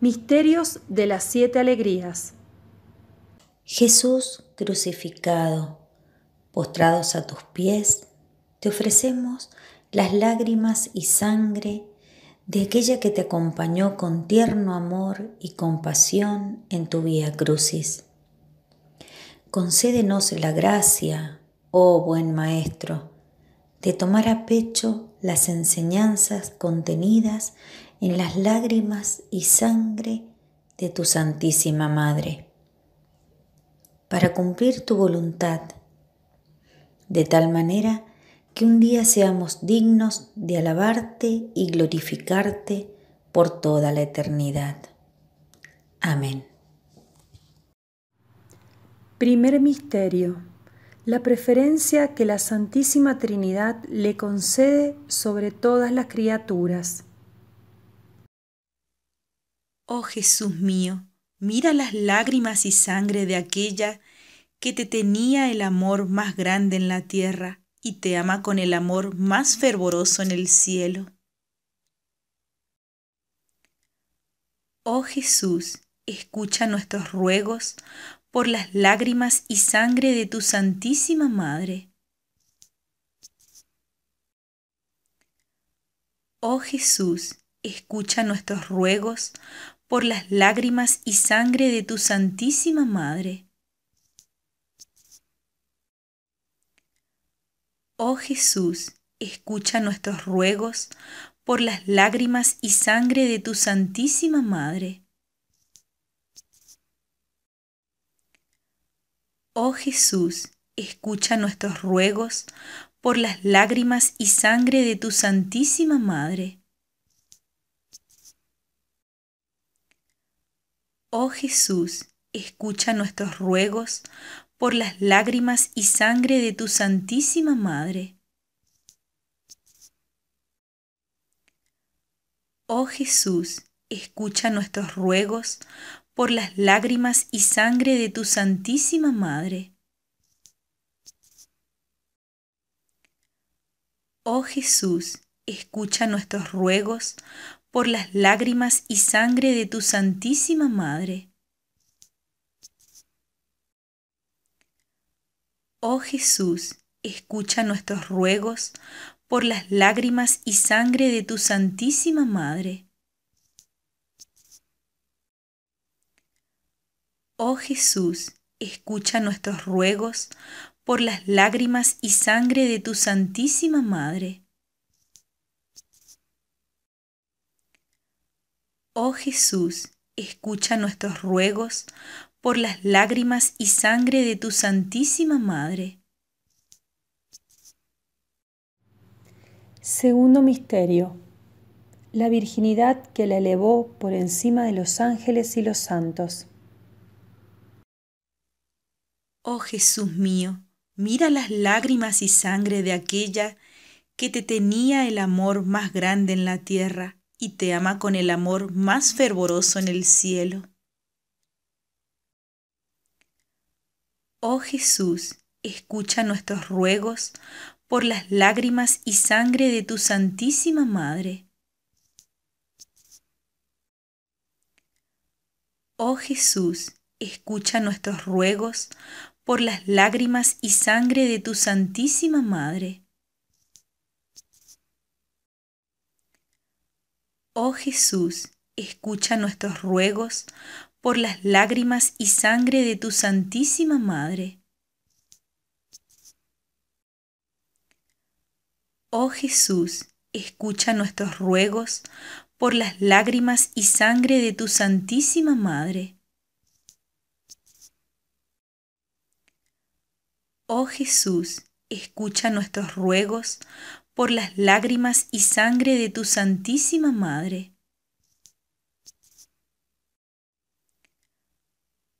Misterios de las siete alegrías. Jesús crucificado, postrados a tus pies, te ofrecemos las lágrimas y sangre de aquella que te acompañó con tierno amor y compasión en tu vía crucis. Concédenos la gracia, oh buen Maestro, de tomar a pecho las enseñanzas contenidas en las lágrimas y sangre de tu Santísima Madre, para cumplir tu voluntad, de tal manera que un día seamos dignos de alabarte y glorificarte por toda la eternidad. Amén. Primer misterio. La preferencia que la Santísima Trinidad le concede sobre todas las criaturas. Oh Jesús mío, mira las lágrimas y sangre de aquella que te tenía el amor más grande en la tierra y te ama con el amor más fervoroso en el cielo. Oh Jesús, escucha nuestros ruegos por las lágrimas y sangre de tu Santísima Madre. Oh Jesús, escucha nuestros ruegos por las lágrimas y sangre de tu Santísima Madre. Oh Jesús, escucha nuestros ruegos por las lágrimas y sangre de tu Santísima Madre. Oh Jesús, escucha nuestros ruegos por las lágrimas y sangre de tu Santísima Madre. Oh Jesús, escucha nuestros ruegos por las lágrimas y sangre de tu Santísima Madre. Oh Jesús, escucha nuestros ruegos por las lágrimas y sangre de tu Santísima Madre. Oh Jesús, escucha nuestros ruegos por las lágrimas y sangre de tu Santísima Madre. Oh Jesús, escucha nuestros ruegos por las lágrimas y sangre de tu Santísima Madre. Oh Jesús, escucha nuestros ruegos por las lágrimas y sangre de tu Santísima Madre. Oh Jesús, escucha nuestros ruegos por las lágrimas y sangre de tu Santísima Madre. Segundo Misterio. La virginidad que la elevó por encima de los ángeles y los santos. Oh Jesús mío, mira las lágrimas y sangre de aquella que te tenía el amor más grande en la tierra y te ama con el amor más fervoroso en el cielo. Oh Jesús, escucha nuestros ruegos por las lágrimas y sangre de tu Santísima Madre. Oh Jesús, escucha nuestros ruegos por las lágrimas y sangre de tu Santísima Madre. Oh Jesús, escucha nuestros ruegos por las lágrimas y sangre de tu Santísima Madre. Oh Jesús, escucha nuestros ruegos por las lágrimas y sangre de tu Santísima Madre. Oh Jesús, escucha nuestros ruegos por las lágrimas y sangre de tu Santísima Madre.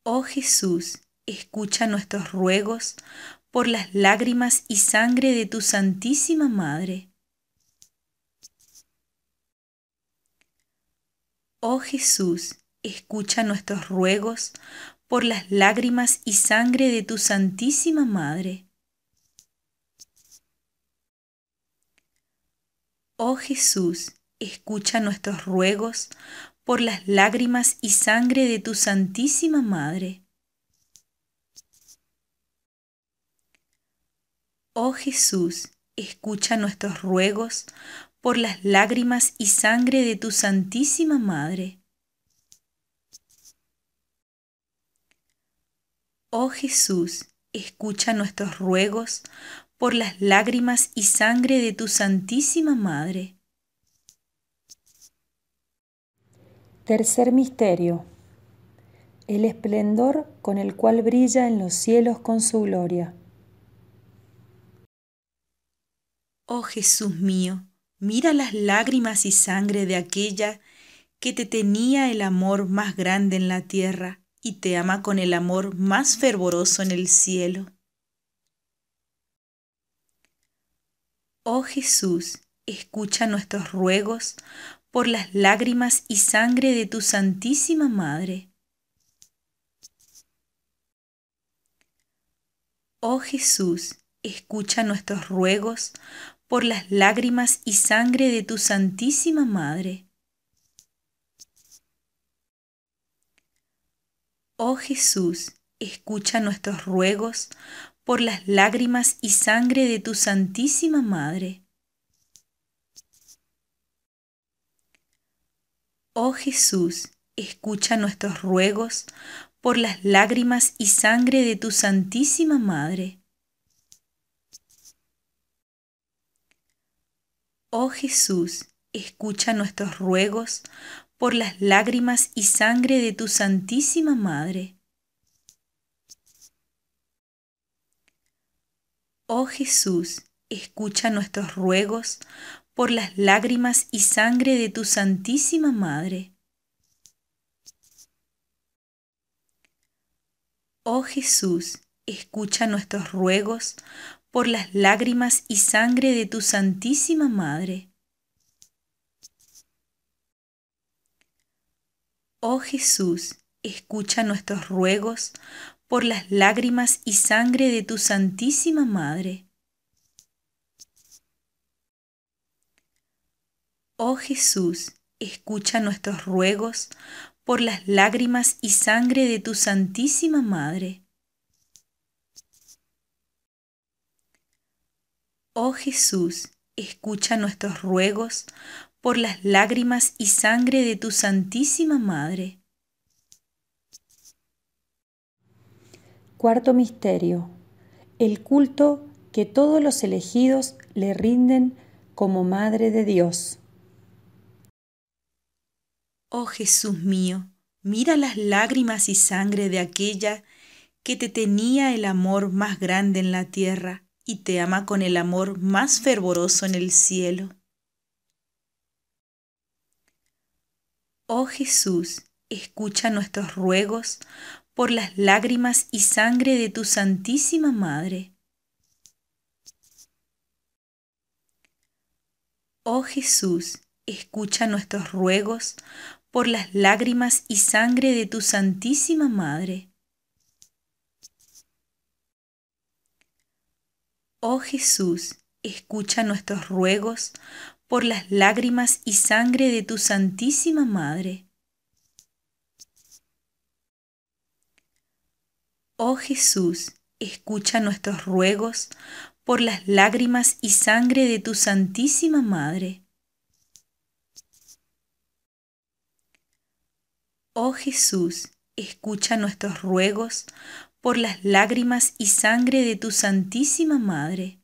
Oh Jesús, escucha nuestros ruegos por las lágrimas y sangre de tu Santísima Madre. Oh Jesús, escucha nuestros ruegos por las lágrimas y sangre de tu Santísima Madre. Oh Jesús, escucha nuestros ruegos por las lágrimas y sangre de tu Santísima Madre. Oh Jesús, escucha nuestros ruegos por las lágrimas y sangre de tu Santísima Madre. Oh Jesús, escucha nuestros ruegos por las lágrimas y sangre de tu Santísima Madre. Tercer misterio. El esplendor con el cual brilla en los cielos con su gloria. Oh Jesús mío, mira las lágrimas y sangre de aquella que te tenía el amor más grande en la tierra y te ama con el amor más fervoroso en el cielo. Oh Jesús, escucha nuestros ruegos por las lágrimas y sangre de tu Santísima Madre. Oh Jesús, escucha nuestros ruegos por las lágrimas y sangre de tu Santísima Madre. Oh Jesús, escucha nuestros ruegos por las lágrimas y sangre de tu Santísima Madre. Oh Jesús, escucha nuestros ruegos por las lágrimas y sangre de tu Santísima Madre. Oh Jesús, escucha nuestros ruegos por las lágrimas y sangre de tu Santísima Madre. Oh Jesús, escucha nuestros ruegos por las lágrimas y sangre de tu Santísima Madre. Oh Jesús, escucha nuestros ruegos por las lágrimas y sangre de tu Santísima Madre. Oh Jesús, escucha nuestros ruegos por las lágrimas y sangre de tu Santísima Madre. Oh Jesús, escucha nuestros ruegos por las lágrimas y sangre de tu Santísima Madre. Oh Jesús, escucha nuestros ruegos por las lágrimas y sangre de tu Santísima Madre. Cuarto misterio. El culto que todos los elegidos le rinden como Madre de Dios. Oh Jesús mío, mira las lágrimas y sangre de aquella que te tenía el amor más grande en la tierra y te ama con el amor más fervoroso en el cielo. Oh Jesús, escucha nuestros ruegos por las lágrimas y sangre de tu Santísima Madre. Oh Jesús, escucha nuestros ruegos por las lágrimas y sangre de tu Santísima Madre. Oh Jesús, escucha nuestros ruegos por las lágrimas y sangre de tu Santísima Madre. Oh Jesús, escucha nuestros ruegos por las lágrimas y sangre de tu Santísima Madre. Oh Jesús, escucha nuestros ruegos por las lágrimas y sangre de tu Santísima Madre.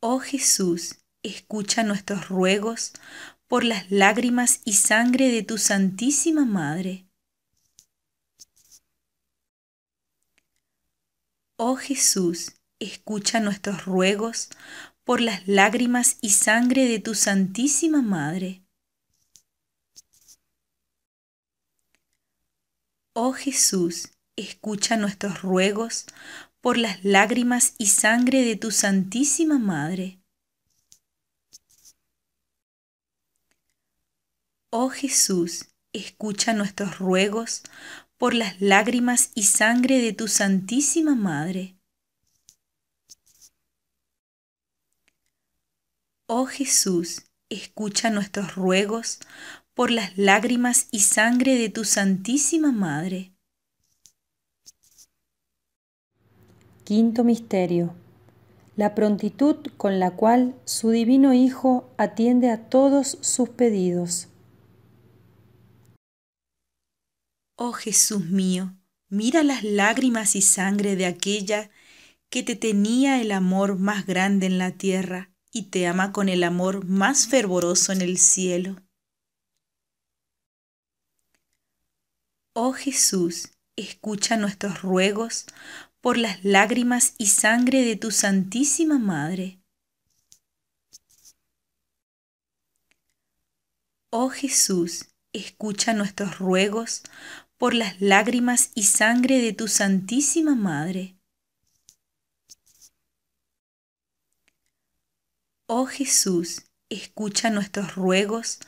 Oh Jesús, escucha nuestros ruegos por las lágrimas y sangre de tu Santísima Madre. Oh Jesús, escucha nuestros ruegos por las lágrimas y sangre de tu Santísima Madre. Oh Jesús, escucha nuestros ruegos por las lágrimas y sangre de tu Santísima Madre. Oh Jesús, escucha nuestros ruegos por las lágrimas y sangre de tu Santísima Madre. Oh Jesús, escucha nuestros ruegos por las lágrimas y sangre de tu Santísima Madre. Quinto Misterio. La prontitud con la cual su Divino Hijo atiende a todos sus pedidos. Oh Jesús mío, mira las lágrimas y sangre de aquella que te tenía el amor más grande en la tierra y te ama con el amor más fervoroso en el cielo. Oh Jesús, escucha nuestros ruegos por las lágrimas y sangre de tu Santísima Madre. Oh Jesús, escucha nuestros ruegos por las lágrimas y sangre de tu Santísima Madre. Oh Jesús, escucha nuestros ruegos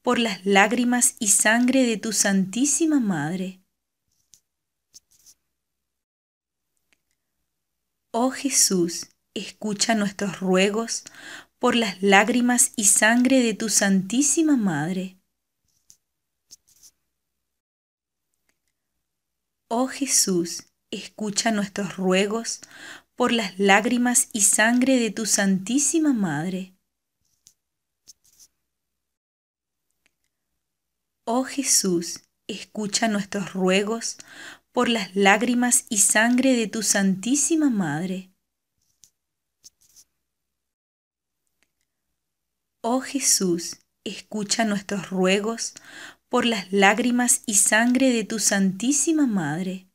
por las lágrimas y sangre de tu Santísima Madre. Oh Jesús, escucha nuestros ruegos por las lágrimas y sangre de tu Santísima Madre. Oh Jesús, escucha nuestros ruegos por las lágrimas y sangre de tu Santísima Madre. Oh Jesús, escucha nuestros ruegos por las lágrimas y sangre de tu Santísima Madre. Oh Jesús, escucha nuestros ruegos por las lágrimas y sangre de tu Santísima Madre.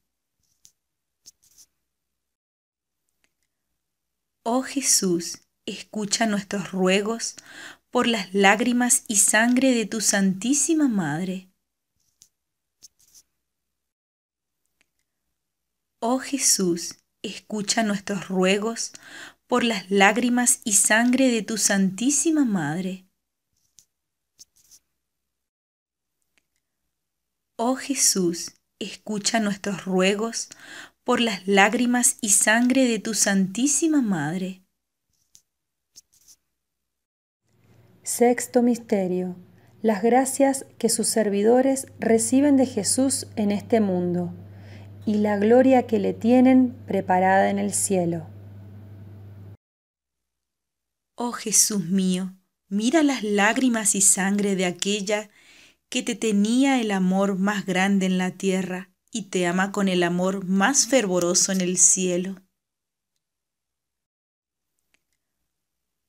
Oh Jesús, escucha nuestros ruegos por las lágrimas y sangre de tu Santísima Madre. Oh Jesús, escucha nuestros ruegos por las lágrimas y sangre de tu Santísima Madre. Oh Jesús, escucha nuestros ruegos por las lágrimas y sangre de tu Santísima Madre. Sexto Misterio. Las gracias que sus servidores reciben de Jesús en este mundo y la gloria que le tienen preparada en el cielo. Oh Jesús mío, mira las lágrimas y sangre de aquella que te tenía el amor más grande en la tierra y te ama con el amor más fervoroso en el cielo.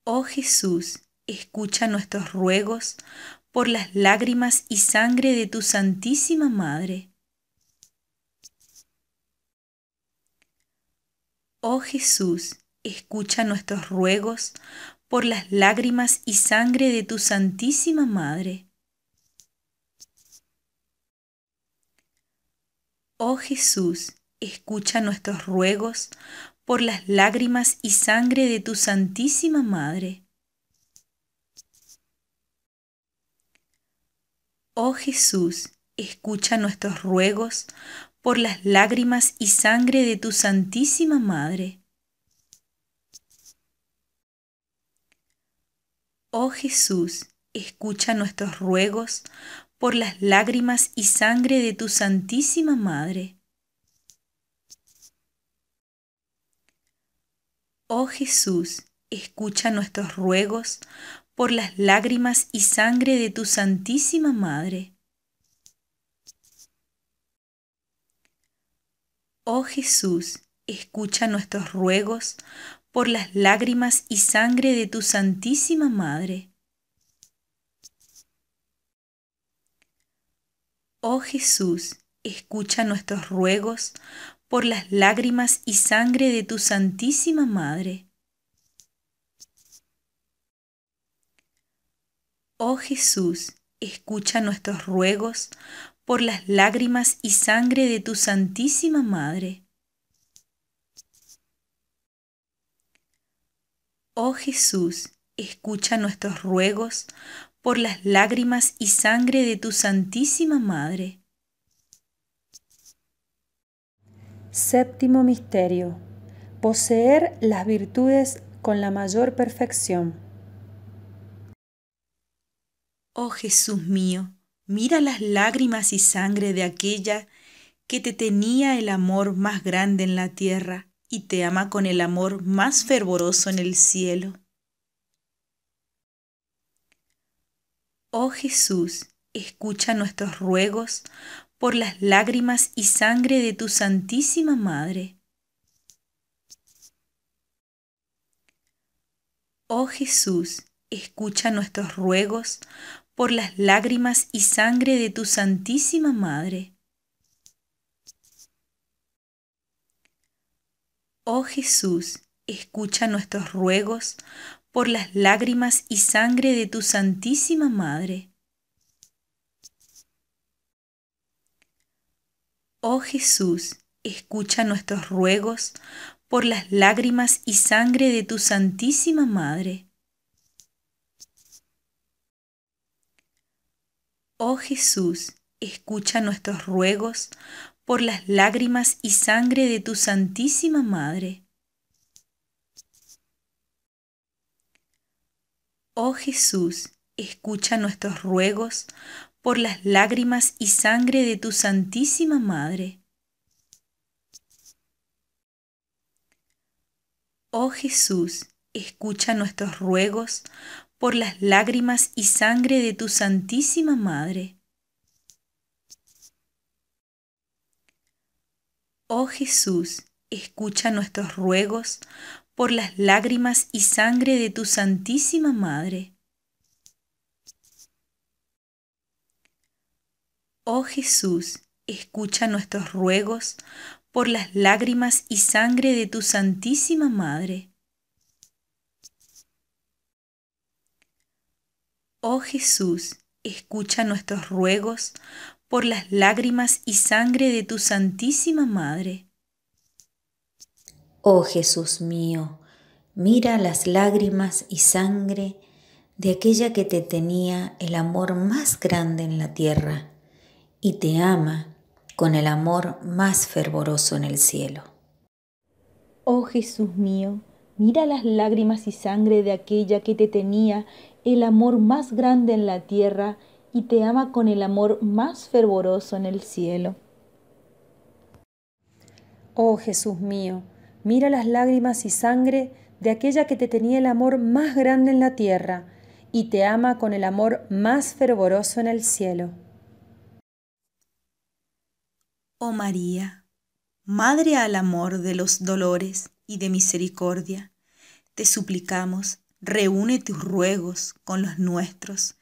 Oh Jesús, escucha nuestros ruegos por las lágrimas y sangre de tu Santísima Madre. Oh Jesús, escucha nuestros ruegos por las lágrimas y sangre de tu Santísima Madre. Oh Jesús, escucha nuestros ruegos por las lágrimas y sangre de tu Santísima Madre. Oh Jesús, escucha nuestros ruegos por las lágrimas y sangre de tu Santísima Madre. Oh Jesús, escucha nuestros ruegos por las lágrimas y sangre de tu Santísima Madre. Oh Jesús, escucha nuestros ruegos por las lágrimas y sangre de tu Santísima Madre. Oh Jesús, escucha nuestros ruegos por las lágrimas y sangre de tu Santísima Madre. Oh Jesús, escucha nuestros ruegos por las lágrimas y sangre de tu Santísima Madre. Oh Jesús, escucha nuestros ruegos por las lágrimas y sangre de tu Santísima Madre. Oh Jesús, escucha nuestros ruegos por las lágrimas y sangre de tu Santísima Madre. Séptimo Misterio. Poseer las virtudes con la mayor perfección. Oh Jesús mío, mira las lágrimas y sangre de aquella que te tenía el amor más grande en la tierra y te ama con el amor más fervoroso en el cielo. Oh Jesús, escucha nuestros ruegos por las lágrimas y sangre de tu Santísima Madre. Oh Jesús, escucha nuestros ruegos por las lágrimas y sangre de tu Santísima Madre. Oh Jesús, escucha nuestros ruegos por las lágrimas y sangre de tu Santísima Madre. Oh Jesús, escucha nuestros ruegos por las lágrimas y sangre de tu Santísima Madre. Oh Jesús, escucha nuestros ruegos por las lágrimas y sangre de tu Santísima Madre. Oh Jesús, escucha nuestros ruegos por las lágrimas y sangre de tu Santísima Madre. Oh Jesús, escucha nuestros ruegos por las lágrimas y sangre de tu Santísima Madre. Oh Jesús, escucha nuestros ruegos por las lágrimas y sangre de tu Santísima Madre. Oh Jesús, escucha nuestros ruegos por las lágrimas y sangre de tu Santísima Madre. Oh Jesús, escucha nuestros ruegos por las lágrimas y sangre de tu Santísima Madre. Oh Jesús mío, mira las lágrimas y sangre de aquella que te tenía el amor más grande en la tierra y te ama con el amor más fervoroso en el cielo. Oh Jesús mío, mira las lágrimas y sangre de aquella que te tenía el amor más grande en la tierra y te ama con el amor más fervoroso en el cielo. Oh Jesús mío, Mira las lágrimas y sangre de aquella que te tenía el amor más grande en la tierra y te ama con el amor más fervoroso en el cielo. Oh María, Madre al amor de los dolores y de misericordia, te suplicamos, reúne tus ruegos con los nuestros,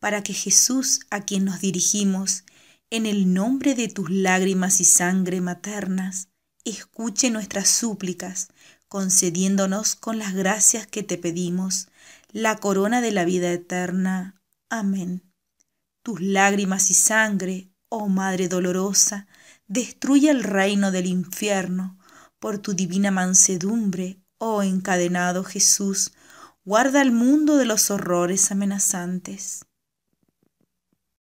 para que Jesús, a quien nos dirigimos, en el nombre de tus lágrimas y sangre maternas, escuche nuestras súplicas, concediéndonos con las gracias que te pedimos la corona de la vida eterna. Amén. Tus lágrimas y sangre, oh Madre dolorosa, destruye el reino del infierno. Por tu divina mansedumbre, oh encadenado Jesús, guarda el mundo de los horrores amenazantes.